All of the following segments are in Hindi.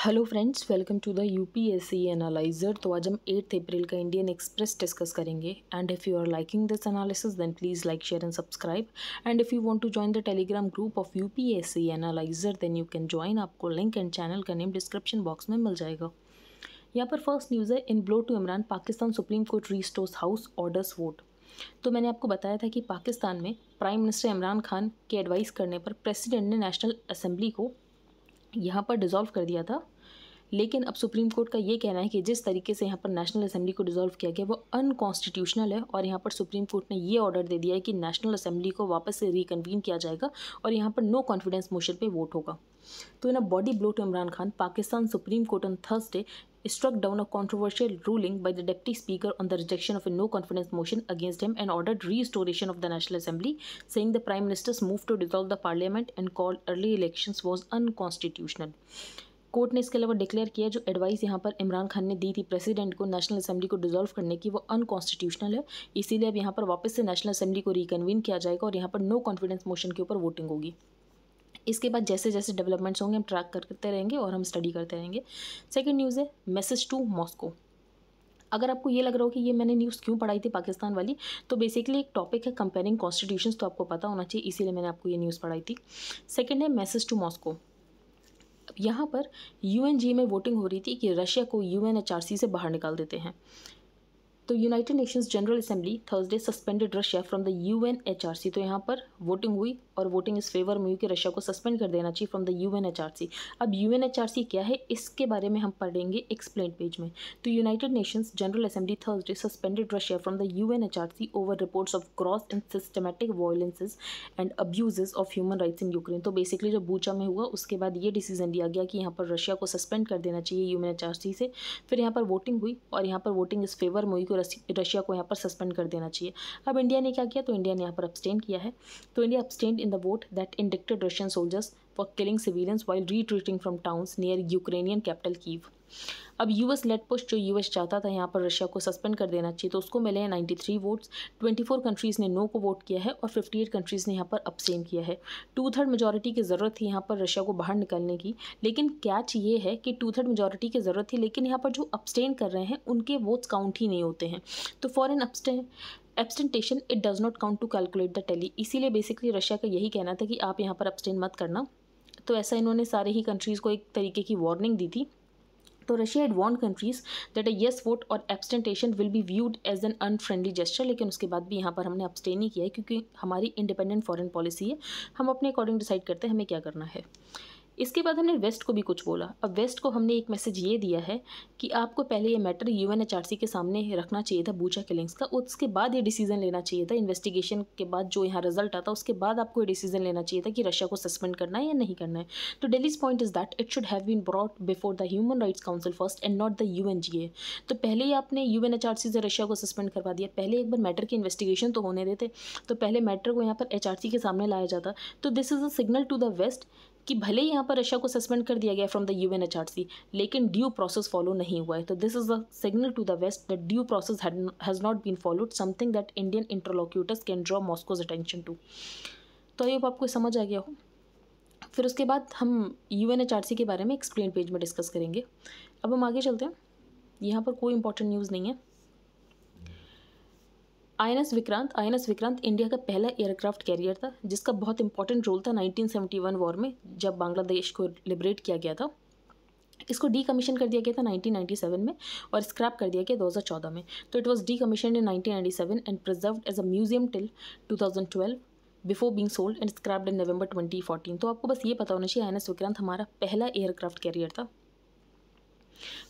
hello friends welcome to the UPSC analyser तो आज हम एट्थ अप्रैल का इंडियन एक्सप्रेस डिस्कस करेंगे and if you are liking this analysis then please like share and subscribe and if you want to join the Telegram group of UPSC analyser then you can join आपको लिंक एंड चैनल का नेम डिस्क्रिप्शन बॉक्स में मिल जाएगा यहाँ पर फर्स्ट न्यूज़ है in blow to Imran Pakistan supreme court रीस्टोर्स house orders vote तो मैंने आपको बताया था कि पाकिस्तान में प्राइम मिनिस्टर इमरान खान के एडवाइस करने पर प्रेसिडेंट ने नेशनल असेंबली को यहाँ पर डिज़ोल्व कर दिया था लेकिन अब सुप्रीम कोर्ट का ये कहना है कि जिस तरीके से यहाँ पर नेशनल असेंबली को डिजोल्व किया गया वो अनकॉन्स्टिट्यूशनल है और यहाँ पर सुप्रीम कोर्ट ने ये ऑर्डर दे दिया है कि नेशनल असेंबली को वापस से रिकनवीन किया जाएगा और यहाँ पर नो कॉन्फिडेंस मोशन पर वोट होगा तो in a body blow to Imran Khan Pakistan supreme court on Thursday struck down a controversial ruling by the deputy speaker on the rejection of a no confidence motion against him and order restoration of the national assembly saying the prime minister's move to dissolve the parliament and call early elections was unconstitutional court ने इसके अलावा डिक्लेयर किया जो एडवाइस यहाँ पर इमरान खान ने दी थी प्रेसिडेंट को नेशनल असेंबली को डिजोल्व करने की वो अनकॉन्स्टिट्यूशनल है इसीलिए अब यहाँ पर वापस से नेशनल असेंबली को रिकन्वीन किया जाएगा और यहाँ पर नो कॉन्फिडेंस मोशन के ऊपर वोटिंग होगी इसके बाद जैसे जैसे डेवलपमेंट्स होंगे हम ट्रैक करते रहेंगे और हम स्टडी करते रहेंगे सेकेंड न्यूज़ है मैसेज टू मॉस्को अगर आपको ये लग रहा हो कि ये मैंने न्यूज़ क्यों पढ़ाई थी पाकिस्तान वाली तो बेसिकली एक टॉपिक है कंपेयरिंग कॉन्स्टिट्यूशन तो आपको पता होना चाहिए इसीलिए मैंने आपको ये न्यूज़ पढ़ाई थी सेकेंड है मैसेज टू मॉस्को यहाँ पर यूएनजी में वोटिंग हो रही थी कि रशिया को यूएनएचआरसी से बाहर निकाल देते हैं तो united nations general assembly Thursday suspended Russia from the U N H R C तो यहाँ पर वोटिंग हुई और वोटिंग इस फेवर में हुई कि रशिया को सस्पेंड कर देना चाहिए from the U N C अब U N H R C क्या है इसके बारे में हम पढ़ेंगे एक्सप्लेन पेज में तो united nations general assembly Thursday suspended Russia from the U N C over reports of cross and systematic violences and abuses of human rights in Ukraine तो बेसिकली जो बूचा में हुआ उसके बाद ये डिसीजन लिया गया कि यहाँ पर रशिया को सस्पेंड कर देना चाहिए U N H R C से फिर यहाँ पर वोटिंग हुई और यहाँ पर वोटिंग इस फेवर में हुई को तो रशिया को यहाँ पर सस्पेंड कर देना चाहिए अब इंडिया ने क्या किया तो इंडिया ने यहाँ पर अपस्टेन किया है तो India abstained in the vote that indicted Russian soldiers for killing civilians while retreating from towns near Ukrainian capital Kyiv अब यूएस लेट पुश जो यूएस चाहता था यहाँ पर रशिया को सस्पेंड कर देना चाहिए तो उसको मिले हैं ninety three votes twenty four countries ने नो को वोट किया है और फिफ्टी एट कंट्रीज़ ने यहाँ पर अपसेन किया है टू थर्ड मेजोरिटी की ज़रूरत थी यहाँ पर रशिया को बाहर निकलने की लेकिन कैच ये है कि टू थर्ड मेजोरिटी की ज़रूरत थी लेकिन यहाँ पर जो अपस्टेन कर रहे हैं उनके वोट्स काउंट ही नहीं होते हैं तो for an abstain abstention it does not count to calculate the tally इसीलिए बेसिकली रशिया का यही कहना था कि आप यहाँ पर अपस्टेन मत करना तो ऐसा इन्होंने सारे ही कंट्रीज़ को एक तरीके की वार्निंग दी थी तो Russia had warned countries that a yes vote और abstention will be viewed as an unfriendly gesture लेकिन उसके बाद भी यहाँ पर हमने अपस्टेन नहीं किया है क्योंकि हमारी इंडिपेंडेंट फॉरेन पॉलिसी है हम अपने अकॉर्डिंग डिसाइड करते हैं हमें क्या करना है इसके बाद हमने वेस्ट को भी कुछ बोला अब वेस्ट को हमने एक मैसेज ये दिया है कि आपको पहले ये मैटर यू के सामने रखना चाहिए था बूचा किलिंग्स का उसके बाद ये डिसीजन लेना चाहिए था इन्वेस्टिगेशन के बाद जो यहाँ रिजल्ट आता उसके बाद आपको ये डिसीजन लेना चाहिए था कि रशिया को सस्पेंड करना है या नहीं करना है तो Delhi's point is that it should have been brought before the human rights council first and not the U तो पहले ही आपने यू से रशिया को सस्पेंड करवा दिया पहले एक बार मैटर की इन्वेस्टिगेशन तो होने देते तो पहले मैटर को यहाँ पर एच के सामने लाया जाता तो this is a signal to the west कि भले ही यहाँ पर रशिया को सस्पेंड कर दिया गया from the U N H R C लेकिन ड्यू प्रोसेस फॉलो नहीं हुआ है तो this is the signal to the west that due process has not been followed something that Indian interlocutors can draw Moscow's attention to तो ये आपको समझ आ गया हो फिर उसके बाद हम U N H R C के बारे में एक्सप्लेन पेज में डिस्कस करेंगे अब हम आगे चलते हैं यहाँ पर कोई इंपॉर्टेंट न्यूज़ नहीं है I Vikrant I Vikrant India का पहला एयरक्राफ्ट कैरियर था जिसका बहुत इंपॉर्टेंट रोल था 1971 वॉर में जब बांग्लादेश को लिबरेट किया गया था इसको डी कमीशन कर दिया गया था 1997 में और स्क्रैप कर दिया गया 2014 में तो it was decommission in 1997 and preserve as a museum till 2012 before being sold and scrapped in November 2014 तो आपको बस ये पता होना चाहिए आई विक्रांत हमारा पहला एयरक्राफ्ट कैरियर था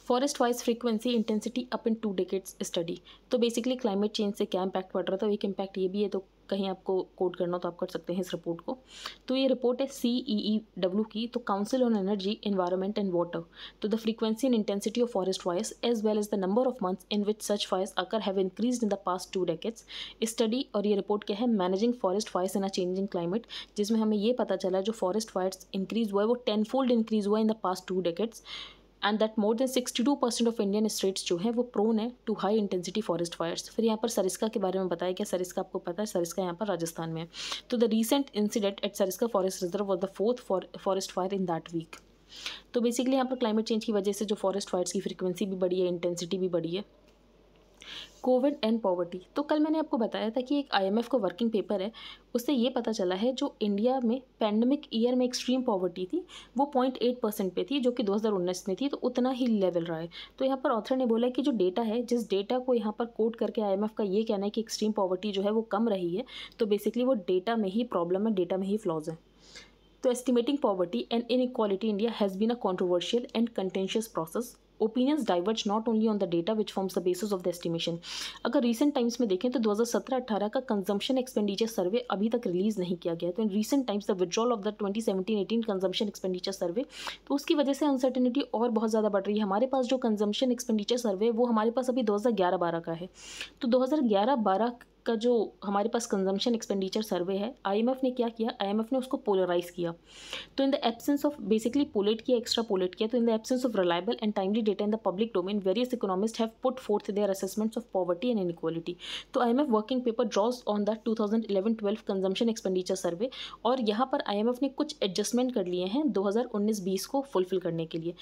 forest wise frequency intensity up in two decades study तो बेसिकली क्लाइमेट चेंज से क्या इम्पैक्ट पड़ रहा था एक इम्पैक्ट ये भी है तो कहीं आपको कोट करना तो आप कर सकते हैं इस रिपोर्ट को तो ये रिपोर्ट है सी ई ई डब्ल्यू की तो council on energy environment and water तो the frequency and intensity of forest fires as well as the number of months in which such fires occur have increase in the past two decades study और ये रिपोर्ट क्या है managing forest fires in a changing climate जिसमें हमें ये पता चला जो फॉरेस्ट फायर्स इंक्रीज हुआ है वो टेन फोल्ड इंक्रीज हुआ in the past two decades and that more than sixty two percent of Indian states जो हैं वो प्रोन है to high intensity forest fires फिर यहाँ पर सरिस्का के बारे में बताया गया सरिस्का आपको पता है सरिस्का यहाँ पर राजस्थान में है तो the recent incident at Sariska forest reserve was the fourth forest fire in that week तो बेसिकली यहाँ पर क्लाइमेट चेंज की वजह से जो फॉरेस्ट फायर्स की फ्रिक्वेंसी भी बढ़ी है इंटेंसिटी भी बढ़ी है कोविड एंड पॉवर्टी तो कल मैंने आपको बताया था कि एक आईएमएफ का वर्किंग पेपर है उससे ये पता चला है जो इंडिया में पैंडमिक ईयर में एक्सट्रीम पॉवर्टी थी वो पॉइंट एट परसेंट पे थी जो कि 2019 में थी तो उतना ही लेवल रहा है तो यहाँ पर ऑथर ने बोला कि जो डेटा है जिस डेटा को यहाँ पर कोट करके आई का ये कहना है कि एक्सट्रीम पॉवर्टी जो है वो कम रही है तो बेसिकली वो डेटा में ही प्रॉब्लम है डेटा में ही फ्लॉज है तो estimating poverty and inequality India has been a controversial and contentious process opinions diverge not only on the data which forms the basis of the estimation अगर रिसेंट टाइम्स में देखें तो 2017-18 का कंजम्पशन एक्सपेंडिचर सर्वे अभी तक रिलीज नहीं किया गया तो in recent times the withdrawal of the 2017-18 consumption expenditure survey तो उसकी वजह से अनसर्टिनिटी और बहुत ज़्यादा बढ़ रही है हमारे पास जो कंजम्पशन एक्सपेंडिचर सर्वे वो हमारे पास अभी दो हज़ार का है तो दो हज़ार का जो हमारे पास कंजम्पशन एक्सपेंडिचर सर्वे है आईएमएफ ने क्या किया आईएमएफ ने उसको पोलराइज किया तो in the absence of basically pollute किया एक्स्ट्रा पोलेट किया तो in the absence of reliable and timely data in the public domain various economist have put forth their assessments of poverty and inequality तो I working paper draws on the two thousand eleven consumption expenditure survey और यहाँ पर आई ने कुछ एडजस्टमेंट कर लिए हैं दो हज़ार उन्नीस बीस को फुलफिल करने के लिए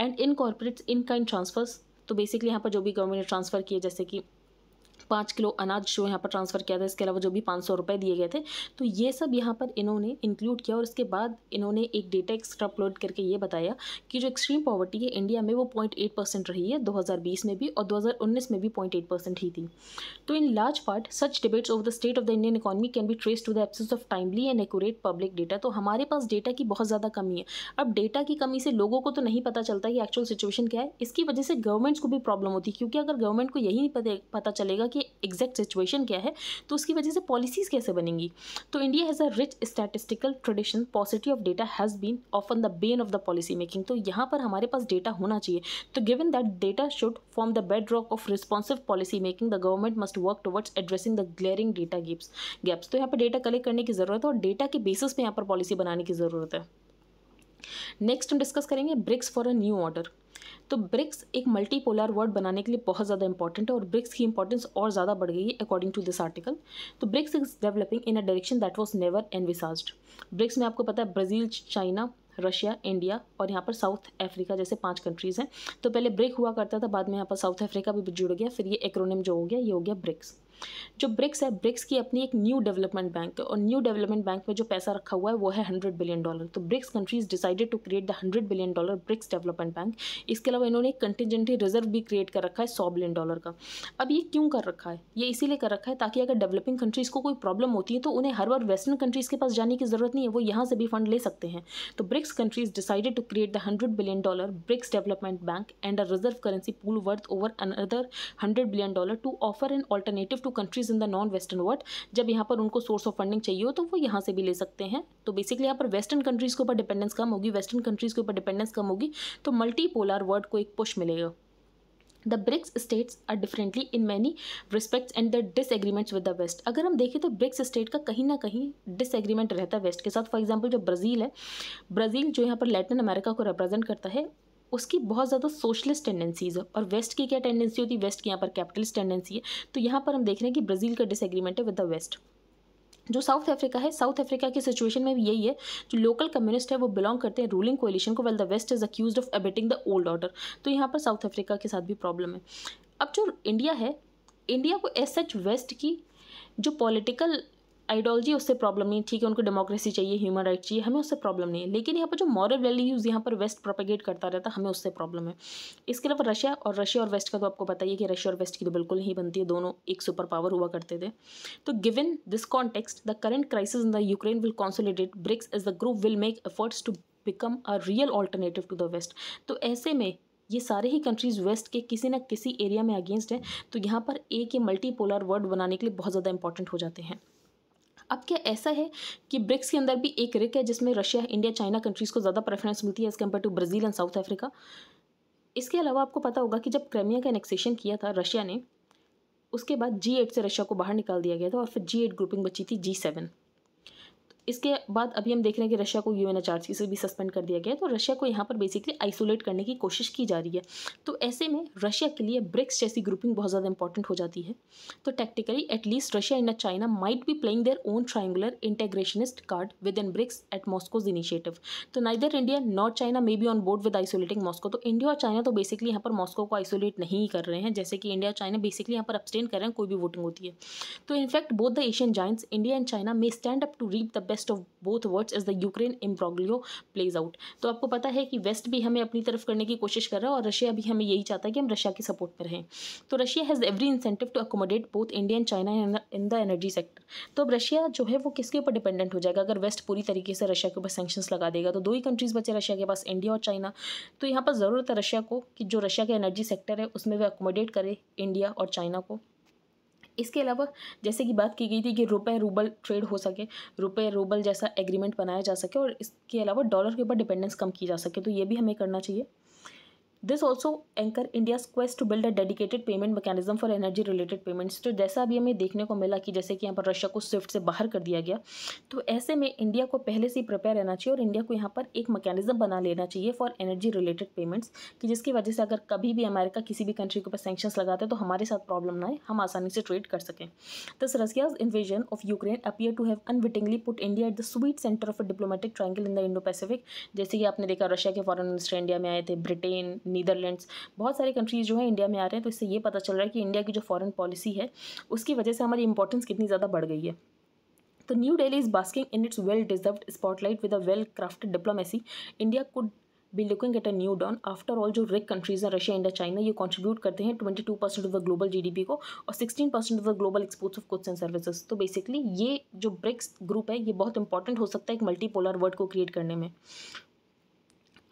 and in corporates in kind transfers तो बेसिकली यहाँ पर जो भी गवर्नमेंट ने ट्रांसफ़र किए जैसे कि पाँच किलो अनाज जो यहाँ पर ट्रांसफ़र किया था इसके अलावा जो भी पाँच सौ रुपये दिए गए थे तो ये सब यहाँ पर इन्होंने इंक्लूड किया और इसके बाद इन्होंने एक डेटा एक्स्ट्रा अपलोड करके ये बताया कि जो एक्सट्रीम पॉवर्टी है इंडिया में वो पॉइंट एट परसेंट रही है बीस में भी और उन्नीस में भी पॉइंट एट परसेंट ही थी तो in large part such debates over the state of the Indian economy can be trace to the absence of timely and accurate public data तो हमारे पास डेटा की बहुत ज़्यादा कमी है अब डेटा की कमी से लोगों को तो नहीं पता चलता कि एक्चुअल सिचुएशन क्या है इसकी वजह से गवर्नमेंट्स को भी प्रॉब्लम होती है क्योंकि अगर गवर्नमेंट को यही नहीं पता चलेगा कि कि एग्जैक्ट सिचुएशन क्या है तो उसकी वजह से पॉलिसीज़ कैसे बनेंगी तो India has a rich statistical tradition positive of data has been often the bane of the policy making तो यहाँ पर हमारे पास डेटा होना चाहिए तो given that data should form the bedrock of responsive policy making the government must work towards addressing the glaring data gaps gaps तो यहाँ पर डेटा कलेक्ट करने की ज़रूरत है और डेटा के बेसिस पे यहाँ पर पॉलिसी बनाने की ज़रूरत है नेक्स्ट हम डिस्कस करेंगे BRICS for a new order तो ब्रिक्स एक मल्टीपोलर वर्ड बनाने के लिए बहुत ज़्यादा इंपॉर्टेंट है और ब्रिक्स की इंपॉर्टेंस और ज़्यादा बढ़ गई है अकॉर्डिंग टू दिस आर्टिकल तो BRICS is developing in a direction that was never envisaged BRICS में आपको पता है ब्राज़ील चाइना रशिया इंडिया और यहाँ पर साउथ अफ्रीका जैसे पांच कंट्रीज़ हैं तो पहले ब्रिक हुआ करता था बाद में यहाँ पर साउथ अफ्रीका भी जुड़ गया फिर ये एक्रोनिम जो हो गया ये हो गया ब्रिक्स जो ब्रिक्स है ब्रिक्स की अपनी एक न्यू डेवलपमेंट बैंक है और न्यू डेवलपमेंट बैंक में जो पैसा रखा हुआ है वो है हंड्रेड बिलियन डॉलर तो BRICS countries decided to create the hundred billion dollar BRICS development bank इसके अलावा इन्होंने एक कंटिजेंटी रिजर्व भी क्रिएट कर रखा है सौ बिलियन डॉलर का अब ये क्यों कर रखा है ये इसीलिए कर रखा है ताकि अगर डेवलपिंग कंट्रीज़ को कोई प्रॉब्लम होती है तो उन्हें हर बार वेस्टर्न कंट्रीज़ के पास जाने की ज़रूरत नहीं है वो यहाँ से भी फंड ले सकते हैं तो BRICS countries decided to create the hundred billion dollar BRICS development bank and a reserve currency pool worth over another hundred billion dollar to offer an alternative to countries in the non western world जब यहाँ पर उनको सोर्स ऑफ फंडिंग चाहिए हो तो वो यहाँ से भी ले सकते हैं तो बेसिकली यहाँ पर वेस्टर्न कंट्रीज़ के ऊपर डिपेंडेंस कम होगी वेस्टर्न कंट्रीज़ के ऊपर डिपेंडेंस कम होगी तो मल्टीपोलर वर्ल्ड को एक पुश मिलेगा the BRICS states are differently in many respects and the disagreements with the west अगर हम देखें तो ब्रिक्स स्टेट का कहीं ना कहीं डिसएग्रीमेंट रहता है वेस्ट के साथ फॉर एग्जाम्पल जो ब्राज़ील है ब्राज़ील जो यहाँ पर लैटिन अमेरिका को रिप्रेजेंट करता है उसकी बहुत ज़्यादा सोशलिस्ट टेंडेंसीज है और वेस्ट की क्या टेंडेंसी होती है वेस्ट की यहाँ पर कैपिटलिस्ट टेंडेंसी है तो यहाँ पर हम देख रहे हैं कि ब्राज़ील का डिसएग्रीमेंट है विद द वेस्ट जो साउथ अफ्रीका है साउथ अफ्रीका की सिचुएशन में भी यही है जो लोकल कम्युनिस्ट है वो बिलोंग करते हैं रूलिंग कोलिशन को well the west is accuse of abetting the old order तो यहाँ पर साउथ अफ्रीका के साथ भी प्रॉब्लम है अब जो इंडिया है इंडिया को एस सच वेस्ट की जो पॉलिटिकल आइडियोलॉजी उससे प्रॉब्लम नहीं ठीक है उनको डेमोक्रेसी चाहिए ह्यूमन राइट चाहिए हमें उससे प्रॉब्लम नहीं है लेकिन यहाँ पर जो मॉरल वैल्यूज़ यहाँ पर वेस्ट प्रोपेगेट करता रहता है हमें उससे प्रॉब्लम है इसके अलावा रशिया और रशिया और वेस्ट का तो आपको बताइए कि रशिया और वेस्ट की तो बिल्कुल नहीं बनती है दोनों एक सुपर पावर हुआ करते थे तो given this context the current crisis in the Ukraine will consolidate BRICS as the group will make efforts to become a real alternative to the west तो ऐसे में ये सारे ही कंट्रीज़ वेस्ट के किसी ना किसी एरिया में अगेंस्ट हैं तो यहाँ पर एक ये मल्टीपोलर वर्ल्ड बनाने के लिए बहुत ज़्यादा इंपॉर्टेंट हो जाते हैं अब क्या ऐसा है कि ब्रिक्स के अंदर भी एक रिक है जिसमें रशिया इंडिया चाइना कंट्रीज़ को ज़्यादा प्रेफरेंस मिलती है as compare to Brazil and South Africa इसके अलावा आपको पता होगा कि जब क्रेमिया का एनेक्सेशन किया था रशिया ने उसके बाद जी एट से रशिया को बाहर निकाल दिया गया था और फिर जी एट ग्रुपिंग बची थी जी सेवन इसके बाद अभी हम देख रहे हैं कि रशिया को यू एन से भी सस्पेंड कर दिया गया है तो रशिया को यहाँ पर बेसिकली आइसोलेट करने की कोशिश की जा रही है तो ऐसे में रशिया के लिए ब्रिक्स जैसी ग्रुपिंग बहुत ज़्यादा इंपॉर्टेंट हो जाती है तो tactically at least Russia and China might be playing their own triangular integrationist card within BRICS at Moscow's initiative तो neither India nor China may be on board with isolating Moscow तो इंडिया और चाइना तो बेसिकली यहाँ पर मॉस्को को आइसोलेट नहीं कर रहे हैं जैसे कि इंडिया और चाइना बेसिकली यहाँ पर अपस्टेन कर रहे हैं कोई भी वोटिंग होती है तो in fact both the Asian giants India and China may stand up to reap the best best of both worlds as the Ukraine imbroglio plays out तो आपको पता है कि वेस्ट भी हमें अपनी तरफ करने की कोशिश कर रहा है और रशिया भी हमें यही चाहता है कि हम रशिया के सपोर्ट पर रहें तो Russia has every incentive to accommodate both India and China in the energy sector तो अब रशिया जो है वो किसके ऊपर डिपेंडेंट हो जाएगा अगर वेस्ट पूरी तरीके से रशिया के ऊपर सेंक्शन लगा देगा तो दो ही कंट्रीज़ बचे रशिया के पास इंडिया और चाइना तो यहाँ पर ज़रूरत है रशिया को कि जो रशिया का एनर्जी सेक्टर है उसमें वे अकोमोडेट करे इंडिया और चाइना को इसके अलावा जैसे कि बात की गई थी कि रुपए रूबल ट्रेड हो सके रुपए रूबल जैसा एग्रीमेंट बनाया जा सके और इसके अलावा डॉलर के ऊपर डिपेंडेंस कम की जा सके तो ये भी हमें करना चाहिए this also anchor India quest to build a dedicated payment mechanism for energy related payments तो जैसा अभी हमें देखने को मिला कि जैसे कि यहाँ पर रशिया को स्विफ्ट से बाहर कर दिया गया तो ऐसे में इंडिया को पहले से ही प्रिपेयर रहना चाहिए और इंडिया को यहाँ पर एक मैकेनिज्म बना लेना चाहिए फॉर एनर्जी रिलेटेड पेमेंट्स कि जिसकी वजह से अगर कभी भी अमेरिका किसी भी कंट्री के ऊपर सेंक्शन लगाते हैं तो हमारे साथ प्रॉब्लम ना आए हम आसानी से ट्रेड कर सकें this Russia's invasion of Ukraine appear to have unwittingly put India at the sweet centre of a diplomatic triangle in the Indo Pacific जैसे कि आपने देखा रशिया के फॉरन मिनिस्टर इंडिया में आए थे ब्रिटेन नीदरलैंड्स बहुत सारी कंट्रीज़ जो है इंडिया में आ रहे हैं तो इससे ये पता चल रहा है कि इंडिया की जो फॉरेन पॉलिसी है उसकी वजह से हमारी इंपॉर्टेंस कितनी ज़्यादा बढ़ गई है तो new Delhi is basking in its well deserved spotlight with a well crafted diplomacy India could be looking at a new dawn after all जो रिक कंट्रीज हैं रशिया इंडिया चाइना ये कॉन्ट्रीब्यूट करते हैं twenty two percent of the global G D P को और sixteen percent of the global exports of goods and services तो बेसिकली ये जो ब्रिक्स ग्रुप है ये बहुत इंपॉर्टेंट हो सकता है एक मल्टीपोलर वर्ल्ड को क्रिएट करने में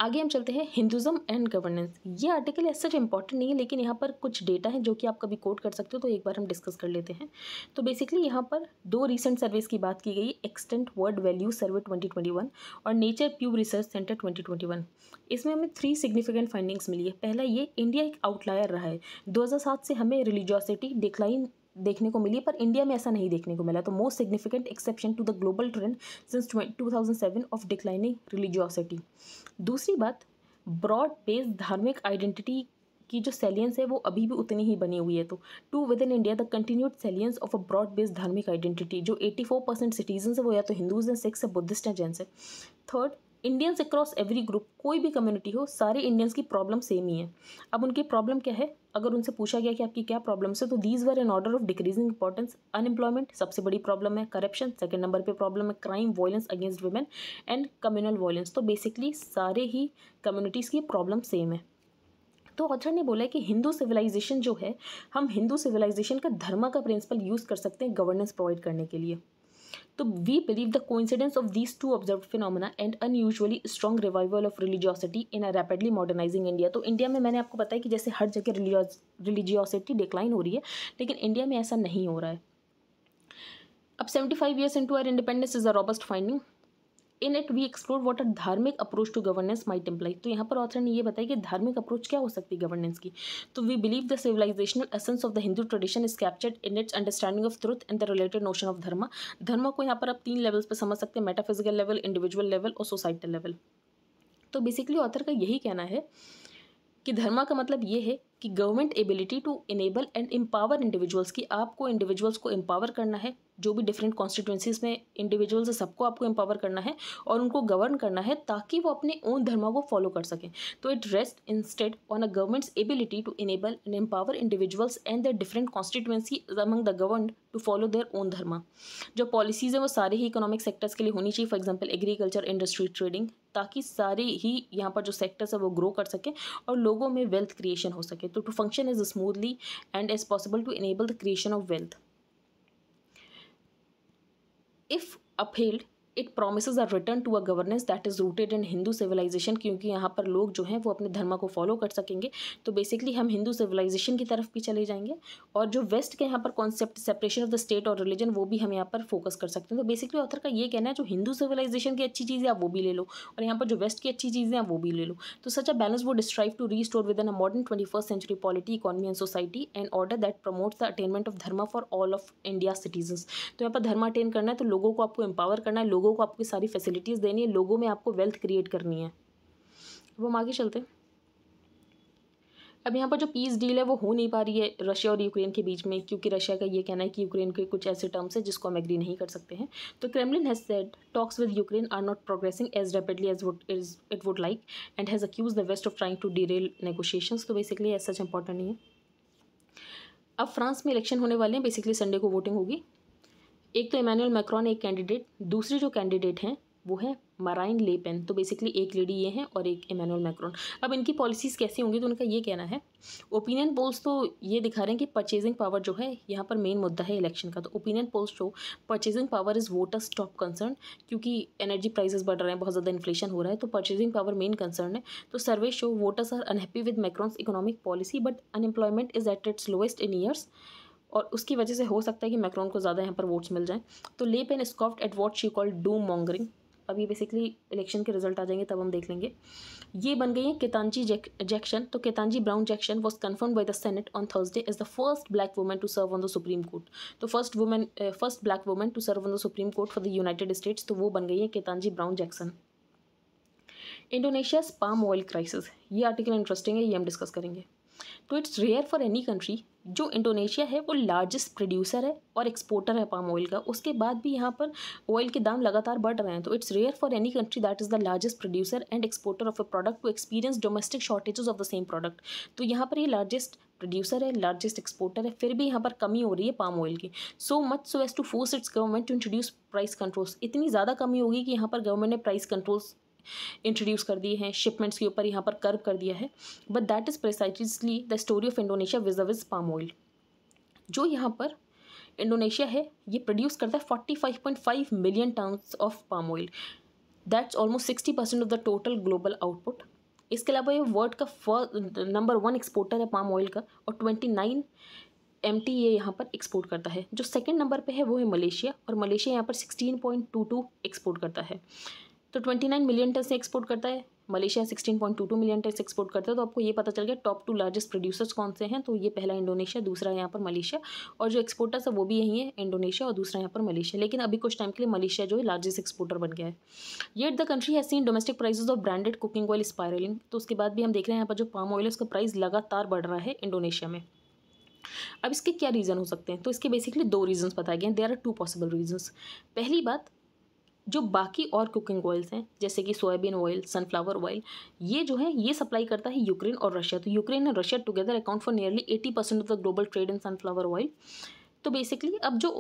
आगे हम चलते हैं हिंदुज़म एंड गवर्नेंस ये आर्टिकल ऐसा इंपॉर्टेंट नहीं है लेकिन यहाँ पर कुछ डेटा है जो कि आप कभी कोट कर सकते हो तो एक बार हम डिस्कस कर लेते हैं तो बेसिकली यहाँ पर दो रिसेंट सर्वेस की बात की गई एक्सटेंट वर्ल्ड वैल्यू सर्वे 2021 और नेचर प्यू रिसर्च सेंटर 2021 इसमें हमें थ्री सिग्निफिकेंट फाइंडिंग्स मिली है पहला ये इंडिया एक आउटलायर रहा है दो से हमें रिलीजॉसिटी डिक्लाइन देखने को मिली पर इंडिया में ऐसा नहीं देखने को मिला तो most significant exception to the global trend since two thousand seven of declining religiosity दूसरी बात ब्रॉड बेस्ड धार्मिक आइडेंटिटी की जो सेलियंस है वो अभी भी उतनी ही बनी हुई है तो to within India the continued salience of a broad based धार्मिक आइडेंटिटी जो 84 परसेंट सिटीजन है वो या तो हिंदूज हैं सिक्स है बुद्धिस्ट हैं जैन्स हैं third Indians across every group कोई भी कम्युनिटी हो सारे इंडियंस की प्रॉब्लम सेम ही है अब उनकी प्रॉब्लम क्या है अगर उनसे पूछा गया कि आपकी क्या तो प्रॉब्लम्स तो है तो these were in order of decreasing importance unemployment सबसे बड़ी प्रॉब्लम है करप्शन सेकेंड नंबर पर प्रॉब्लम है crime violence against women and communal violence तो बेसिकली सारे ही कम्युनिटीज़ की प्रॉब्लम सेम है तो ऑथर ने बोला है कि हिंदू सिविलाइजेशन जो है हम हिंदू सिविलाइजेशन का धर्म का प्रिंसिपल यूज़ कर सकते हैं गवर्नेंस प्रोवाइड करने के लिए तो we believe the coincidence of these two observed phenomena and unusually strong revival of religiosity in a rapidly modernising India तो इंडिया में मैंने आपको बताया कि जैसे हर जगह रिलीजियोसिटी डिक्लाइन हो रही है लेकिन इंडिया में ऐसा नहीं हो रहा है अब seventy five years into our independence is a robust finding in it we explore what our धार्मिक approach to governance might employ तो यहाँ पर ऑथर ने ये बताया कि धार्मिक अप्रोच क्या हो सकती है गवर्नेंस की तो we believe the civilisational essence of the Hindu tradition is captured in its understanding of truth and the related notion of dharma धर्म को यहाँ पर आप तीन लेवल्स पर समझ सकते हैं मेटाफिजिकल लेवल इंडिविजुअल लेवल और सोसाइटल लेवल तो बेसिकली ऑथर का यही कहना है कि धर्मा का मतलब ये है कि government ability to enable and empower individuals की आपको इंडिविजुअल्स को एम्पावर करना है जो भी डिफरेंट कॉन्स्टिट्यूंसीज में इंडिविजुअल्स है सबको आपको एम्पावर करना है और उनको गवर्न करना है ताकि वो अपने ओन धर्मों को फॉलो कर सकें तो it rest instead on a government's ability to enable and empower individuals and the different constituency among the govern to follow their own dharma जो पॉलिसीज़ हैं वो सारे ही इकोनॉमिक सेक्टर्स के लिए होनी चाहिए for example agriculture industry trading ताकि सारे ही यहाँ पर जो सेक्टर्स है वो ग्रो कर सकें और लोगों में वेल्थ क्रिएशन हो सके तो to function is smoothly and is possible to enable the creation of wealth if upheld it promise our return to a governance that is rooted in Hindu civilisation क्योंकि यहाँ पर लोग जो हैं वो अपने धर्म को फॉलो कर सकेंगे तो बेसिकली हम हिंदू सिविलाइजेशन की तरफ भी चले जाएंगे और जो वेस्ट के यहाँ पर concept separation of the state और रिलीजन वो भी हम यहाँ पर फोकस कर सकते हैं तो बेसिकली ऑथर का ये कहना है जो हिंदू सिविलाइजेशन की अच्छी चीज़ें आप वो भी ले लो और यहाँ पर जो वेस्ट की अच्छी चीज़ें हैं वो भी ले लो तो सच अ बैलेंस वो strive to restore within a modern twenty first century polity economy and society and order that promotes the attainment of dharma for all of India citizen तो यहाँ पर धर्म अटेन करना है तो लोगों को आपको एम्पावर करना है लोगों लोगों को आपकी सारी फैसिलिटीज़ देनी है लोगों में आपको वेल्थ क्रिएट करनी है अब हम आगे चलते हैं अब यहाँ पर जो पीस डील है वो हो नहीं पा रही है रशिया और यूक्रेन के बीच में क्योंकि रशिया का ये कहना है कि यूक्रेन के कुछ ऐसे टर्म्स हैं जिसको हम एग्री नहीं कर सकते हैं तो Kremlin has said talks with Ukraine are not progressing as rapidly as would is it would like and has accused the west of trying to derail negotiation तो बेसिकली ऐसा सच इंपॉर्टेंट नहीं है अब फ्रांस में इलेक्शन होने वाले हैं बेसिकली संडे को वोटिंग होगी एक तो इमानुअल मैक्रॉन एक कैंडिडेट दूसरे जो कैंडिडेट हैं वो है मराइन लेपेन तो बेसिकली एक लेडी ये हैं और एक इमानुअल मैक्रॉन अब इनकी पॉलिसीज़ कैसी होंगी तो उनका ये कहना है ओपिनियन पोल्स तो ये दिखा रहे हैं कि परचेजिंग पावर जो है यहाँ पर मेन मुद्दा है इलेक्शन का तो opinion polls show purchasing power is voters top concern क्योंकि एनर्जी प्राइजेस बढ़ रहे हैं बहुत ज़्यादा इन्फ्लेशन हो रहा है तो परचेजिंग पावर मेन कंसर्न है तो survey show voters are unhappy with Macron's economic policy but unemployment is at its lowest in years और उसकी वजह से हो सकता है कि मैक्रॉन को ज़्यादा यहाँ पर वोट्स मिल जाएँ तो Le Pen scoffed at what she called doom mongering अभी बेसिकली इलेक्शन के रिजल्ट आ जाएंगे तब हम देख लेंगे ये बन गई है केतानजी जैक्शन तो Ketanji Brown Jackson was confirmed by the Senate on Thursday is the first black woman to serve on the Supreme Court तो first woman first black woman to serve on the Supreme Court for the United States तो वो बन गई है Ketanji Brown Jackson Indonesia palm oil crisis ये आर्टिकल इंटरेस्टिंग है ये हम डिस्कस करेंगे तो it's rare for any country जो इंडोनेशिया है वो लार्जेस्ट प्रोड्यूसर है और एक्सपोर्टर है पाम ऑयल का उसके बाद भी यहाँ पर ऑयल के दाम लगातार बढ़ रहे हैं तो it's rare for any country that is the largest producer and exporter of a product to experience domestic shortages of the same product तो यहाँ पर ये लार्जेस्ट प्रोड्यूसर है लार्जेस्ट एक्सपोर्टर है फिर भी यहाँ पर कमी हो रही है पाम ऑयल की so much so as to force its government to introduce price controls इतनी ज़्यादा कमी होगी कि यहाँ पर गवर्नमेंट ने प्राइस कंट्रोल्स इंट्रोड्यूस कर दिए हैं शिपमेंट्स के ऊपर यहाँ पर कर्व कर दिया है but that is precisely the story of Indonesia अविज पाम ऑयल जो यहाँ पर इंडोनेशिया है ये प्रोड्यूस करता है forty five point five million tonnes of palm oil that's almost sixty percent of the total global output इसके अलावा ये वर्ल्ड का फर्स्ट नंबर वन एक्सपोर्टर है पाम ऑयल का और ट्वेंटी नाइन एम टी ये यहाँ पर एक्सपोर्ट करता है जो सेकेंड नंबर पर है वो है मलेशिया और मलेशिया यहाँ पर sixteen point two two export करता है तो ट्वेंटी नाइन मिलियन टन से एक्सपोर्ट करता है Malaysia sixteen point two two million tonne से एक्सपोर्ट करता है तो आपको ये पता चल गया टॉप टू लार्जेस्ट प्रोड्यूसर्स कौन से हैं तो ये पहला इंडोनेशिया दूसरा यहाँ पर मलेशिया और जो एक्सपोर्टर्स है वो भी यही है इंडोनेशिया और दूसरा यहाँ पर मलेशिया लेकिन अभी कुछ टाइम के लिए मलेशिया जो है लार्जेस्ट एक्सपोर्टर बन गया है yet the country has seen domestic prices of branded cooking oil spiralling तो उसके बाद भी हम देख रहे हैं यहाँ पर जो पाम ऑयल उसका प्राइस लगातार बढ़ रहा है इंडोनेशिया में अब इसके क्या रीज़न हो सकते हैं तो इसके बेसिकली दो रीजंस बताए गए हैं there are two possible reasons पहली बात जो बाकी और कुकिंग ऑयल्स हैं जैसे कि सोयाबीन ऑयल सनफ्लावर ऑयल ये जो है ये सप्लाई करता है यूक्रेन और रशिया तो यूक्रेन और Russia together account for nearly eighty percent of the global trade in sunflower oil तो बेसिकली अब जो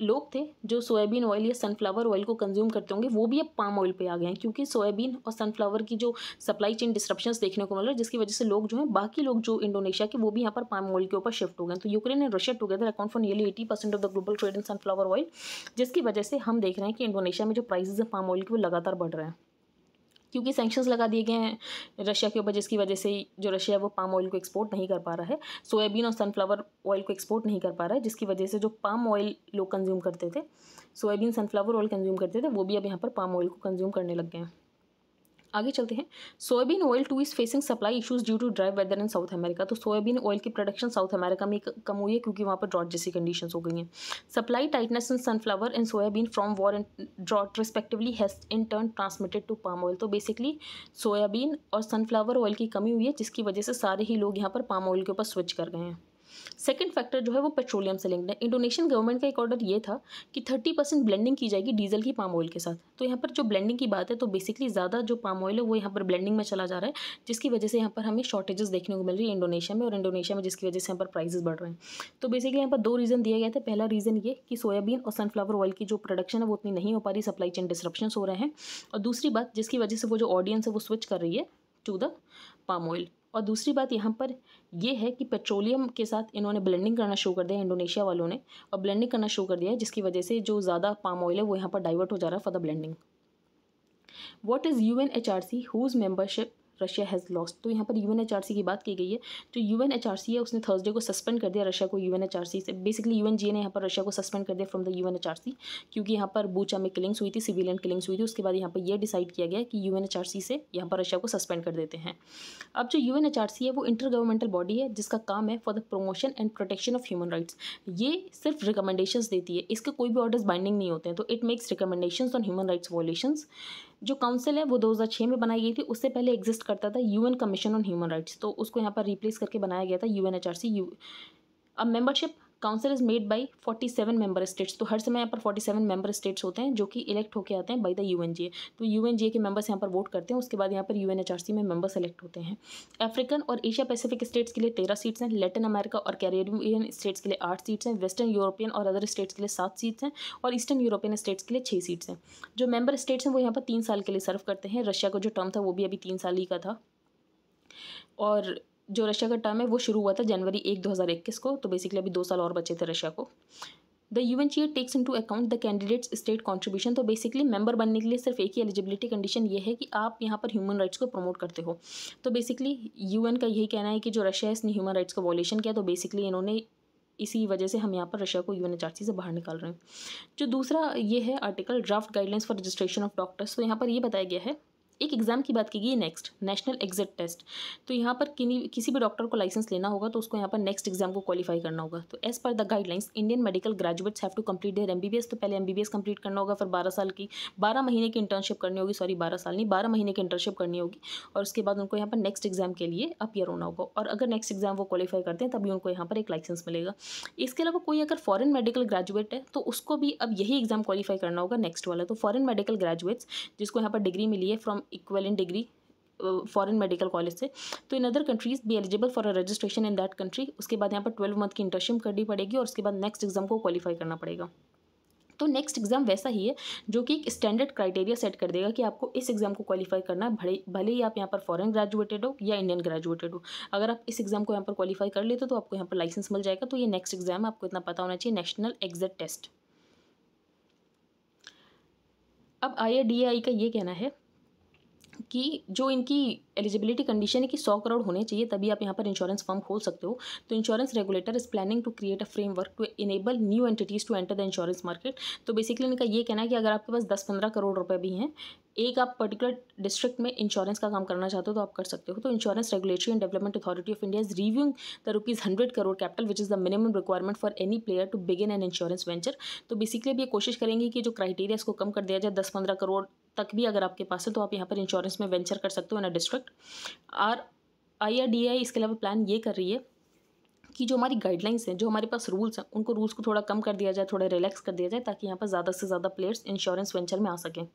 लोग थे जो सोयाबीन ऑयल या सनफ्लावर ऑयल को कंज्यूम करते होंगे वो भी अब पाम ऑयल पे आ गए हैं क्योंकि सोयाबीन और सनफ्लावर की जो सप्लाई चेन डिस्ट्रप्शन देखने को मिल रहा है जिसकी वजह से लोग जो हैं बाकी लोग जो इंडोनेशिया के वो भी यहाँ पर पाम ऑयल के ऊपर शिफ्ट हो गए तो Ukraine and Russia together account for nearly eighty percent of the global trade in sunflower oil जिसकी वजह से हम देख रहे हैं कि इंडोनेशिया में जो प्राइसेज हैं पाम ऑयल के वो लगातार बढ़ रहे हैं क्योंकि सेंक्शंस लगा दिए गए हैं रशिया के ऊपर जिसकी वजह से जो रशिया है वो पाम ऑयल को एक्सपोर्ट नहीं कर पा रहा है सोयाबीन और सनफ्लावर ऑयल को एक्सपोर्ट नहीं कर पा रहा है जिसकी वजह से जो पाम ऑयल लोग कंज्यूम करते थे सोयाबीन सनफ्लावर ऑयल कंज्यूम करते थे वो भी अब यहाँ पर पाम ऑयल को कंज्यूम करने लग गए हैं आगे चलते हैं soybean oil too is facing supply issues due to dry weather in South America तो सोयाबीन ऑयल की प्रोडक्शन साउथ अमेरिका में कम हुई है क्योंकि वहाँ पर ड्रॉट जैसी कंडीशन हो गई हैं supply tightness in sunflower and soybean from war and drought respectively has in turn transmitted to palm oil तो बेसिकली सोयाबीन और सनफ्लावर ऑयल की कमी हुई है जिसकी वजह से सारे ही लोग यहाँ पर पाम ऑयल के ऊपर स्विच कर गए हैं सेकेंड फैक्टर जो है वो पेट्रोलियम से लिंक्ड है इंडोनेशियन गवर्नमेंट का एक ऑर्डर ये था कि थर्टी परसेंट ब्लेंडिंग की जाएगी डीजल की पाम ऑयल के साथ तो यहाँ पर जो ब्लेंडिंग की बात है तो बेसिकली ज़्यादा जो पाम ऑयल है वो यहाँ पर ब्लेंडिंग में चला जा रहा है जिसकी वजह से यहाँ पर हमें शॉर्टेजेस देखने को मिल रही है इंडोनेशिया में और इंडोनेशिया में जिसकी वजह से यहाँ पर प्राइजेस बढ़ रहे हैं तो बेसिकली यहाँ पर दो रीज़न दिया गया था पहला रीज़न ये कि सोयाबीन और सनफ्लावर ऑयल की जो प्रोडक्शन है वो उतनी नहीं हो पा रही सप्लाई चेन डिस्ट्रप्शन हो रहे हैं और दूसरी बात जिसकी वजह से वो जो ऑडियंस है वो स्विच कर रही है टू द पाम ऑयल और दूसरी बात यहाँ पर यह है कि पेट्रोलियम के साथ इन्होंने ब्लेंडिंग करना शुरू कर दिया इंडोनेशिया वालों ने और ब्लेंडिंग करना शुरू कर दिया है जिसकी वजह से जो ज़्यादा पाम ऑयल है वो यहाँ पर डाइवर्ट हो जा रहा है for the blending what is U N H R C whose membership Russia has lost तो यहाँ पर यू एन की बात की गई है जो यू एन है उसने थर्सडे को सस्पेंड कर दिया रशिया को यू एन से बेसिकली यू ने यहाँ पर रशिया को सस्पेंड कर दिया फ्रॉम द यू एन क्योंकि यहाँ पर बूचा में किलिंग्स हुई थी सिविलियन किलिंग्स हुई थी उसके बाद यहाँ पर यह डिसाइड किया गया कि यू से यहाँ पर रशिया को सस्पेंड कर देते हैं अब जो यू है वो इंटर गवर्नमेंटल बॉडी है जिसका काम है for the promotion and protection of human rights ये सिर्फ रिकमेंडेशन देती है इसके कोई भी ऑर्डर्स बाइंडिंग नहीं होते हैं तो it makes recommendation on human rights violations जो काउंसिल है वो 2006 में बनाई गई थी उससे पहले एग्जिस्ट करता था UN commission on human rights तो उसको यहाँ पर रिप्लेस करके बनाया गया था U N H R C यू अब membership council is made by forty seven member states तो हर समय यहाँ पर फोर्टी सेवन मेंबर स्टेट्स होते हैं जो कि इलेक्ट होकर आते हैं बाई द यू तो यू के मेंबर्स यहाँ पर वोट करते हैं उसके बाद यहाँ पर यू में मेंबर सेलेक्ट होते हैं अफ्रीकन और एशिया पैसिफिक स्टेट्स के लिए तेरह सीट्स हैं लेटिन अमेरिका और कैरेबियन स्टेट्स के लिए आठ सीट्स हैं वेस्टर्न यूरोपियन और अदर स्टेट्स के लिए सात सीट्स हैं और ईस्टर्न यूरोपियन स्टेट्स के लिए छः सीट्स हैं जो मेंबर स्टेट्स हैं वो यहाँ पर तीन साल के लिए सर्व करते हैं रशिया का जो टर्म था वो भी अभी तीन साल ही का था और जो रशिया का टर्म है वो शुरू हुआ था जनवरी एक दो हज़ार इक्कीस को तो बेसिकली अभी दो साल और बचे थे रशिया को the U N chair takes into account the candidates state contribution तो बेसिकली मेंबर बनने के लिए सिर्फ एक ही एलिजिबिलिटी कंडीशन ये है कि आप यहाँ पर ह्यूमन राइट्स को प्रमोट करते हो तो बेसिकली यू एन का यही कहना है कि जो रशिया है इसने ह्यूमन राइट्स का वॉलेशन किया तो बेसिकली इन्होंने इसी वजह से हम यहाँ पर रशिया को यू एन से बाहर निकाल रहे हैं जो दूसरा ये है article draft guidelines for registration of doctors तो यहाँ पर ये बताया गया है एक एग्ज़ाम की बात की गई नेक्स्ट नेशनल एग्जिट टेस्ट तो यहाँ पर किन्हीं किसी भी डॉक्टर को लाइसेंस लेना होगा तो उसको यहाँ पर नेक्स्ट एग्जाम को क्वालिफाई करना होगा तो as per the guidelines Indian medical graduates have to complete their MBBS तो पहले एमबीबीएस कंप्लीट करना होगा फिर बारह साल की बारह महीने की इंटर्नशिप करनी होगी सॉरी बारह साल नहीं बारह महीने की इंटर्नशिप करनी होगी और उसके बाद उनको यहाँ पर नेक्स्ट एग्जाम के लिए अपियर होना होगा और अगर नेक्स्ट एग्जाम वो क्वालिफाई करते हैं तभी उनको यहाँ पर एक लाइसेंस मिलेगा इसके अलावा कोई अगर फॉरन मेडिकल ग्रेजुएट है तो उसको भी अब यही एग्जाम क्वालिफाई करना होगा नेक्स्ट वाला तो फॉरन मेडिकल ग्रेजुएट्स जिसको यहाँ पर डिग्री मिली है from equal in degree foreign medical college से तो इन अदर कंट्रीज भी eligible for registration in that country उसके बाद यहाँ पर ट्वेल्व मंथ की इंटर्नशिप करनी पड़ेगी और उसके बाद नेक्स्ट एग्जाम को क्वालिफाई करना पड़ेगा तो नेक्स्ट एग्जाम वैसा ही है जो कि एक स्टैंडर्ड क्राइटेरिया सेट कर देगा कि आपको इस एग्जाम को क्वालिफाई करना भले भले ही आप यहाँ पर फॉरेन ग्रेजुएटेड हो या इंडियन ग्रेजुएटेड हो अगर आप इस एग्जाम को यहाँ पर क्वालिफाई कर लेते हो तो आपको यहाँ पर लाइसेंस मिल जाएगा तो ये नेक्स्ट एग्जाम आपको इतना पता होना चाहिए नेशनल एग्जिट टेस्ट अब आई का ये कहना है कि जो इनकी एलिजिबिलिटी कंडीशन है कि सौ करोड़ होने चाहिए तभी आप यहाँ पर इंश्योरेंस फर्म खोल सकते हो तो insurance regulator is planning to create a framework to enable new entities to enter the insurance market तो बेसिकली इनका ये कहना है कि अगर आपके पास दस पंद्रह करोड़ रुपए भी हैं एक आप पर्टिकुलर डिस्ट्रिक्ट में इंश्योरेंस का काम करना चाहते हो तो आप कर सकते हो तो Insurance Regulatory and Development Authority of India is reviewing the rupees hundred crore capital which is the minimum requirement for any player to begin an insurance venture तो बेसिकली अब ये कोशिश करेंगे कि जो क्राइटेरिया इसको कम कर दिया जाए दस पंद्रह करोड़ तक भी अगर आपके पास है तो आप यहाँ पर इंश्योरेंस में वेंचर कर सकते हो in a district R I R D I इसके अलावा प्लान ये कर रही है कि जो हमारी गाइडलाइंस हैं जो हमारे पास रूल्स हैं उनको रूल्स को थोड़ा कम कर दिया जाए थोड़ा रिलैक्स कर दिया जाए ताकि यहाँ पर ज़्यादा से ज़्यादा प्लेयर्स इंश्योरेंस वेंचर में आ सकें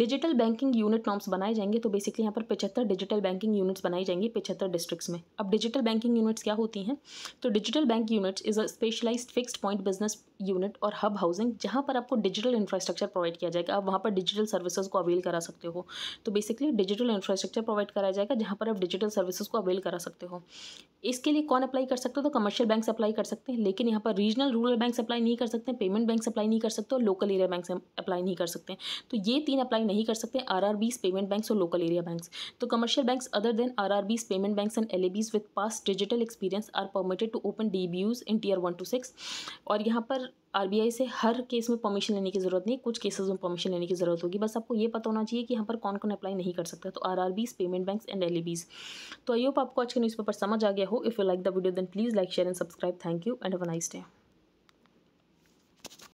डिजिटल बैंकिंग यूनिट नॉर्म्स बनाए जाएंगे तो बेसिकली यहाँ पर पचहत्तर डिजिटल बैंकिंग यूनिट्स बनाई जाएंगी पचहत्तर डिस्ट्रिक्ट्स में अब डिजिटल बैंकिंग यूनिट्स क्या होती हैं तो digital bank units is a specialised fixed point business unit और हब हाउसिंग जहाँ पर आपको डिजिटल इंफ्रास्ट्रक्चर प्रोवाइड किया जाएगा आप वहाँ पर डिजिटल सर्विसेज को अवेल करा सकते हो तो बेसिकली डिजिटल इंफ्रास्ट्रक्चर प्रोवाइड कराया जाएगा जहाँ पर आप डिजिटल सर्विसेज को अवेल करा सकते हो इसके लिए कौन अप्लाई कर सकते हो तो कमर्शियल बैंक अप्लाई कर सकते हैं लेकिन यहाँ पर रीजनल रूरल बैंक अप्लाई नहीं कर सकते पेमेंट बैंक अप्लाई नहीं कर सकते और लोकल एरिया बैंक अप्लाई नहीं कर सकते तो ये तीन अप्लाई क्वालिफाई नहीं कर सकते R R Bs payment banks और लोकल एरिया बैंक्स तो commercial banks other than R R Bs payment banks and L A Bs with past digital experience are permitted to open D B Us in tier one to six और यहाँ पर आरबीआई से हर केस में परमिशन लेने की ज़रूरत नहीं कुछ केसेस में परमिशन लेने की ज़रूरत होगी बस आपको ये पता होना चाहिए कि यहाँ पर कौन कौन अप्लाई नहीं कर सकता तो R R Bs payment bank and L Bs तो आई होप आपको आज के न्यूज़ पेपर समझ आ गया हो if you like the video then please like share and subscribe thank you and a nice day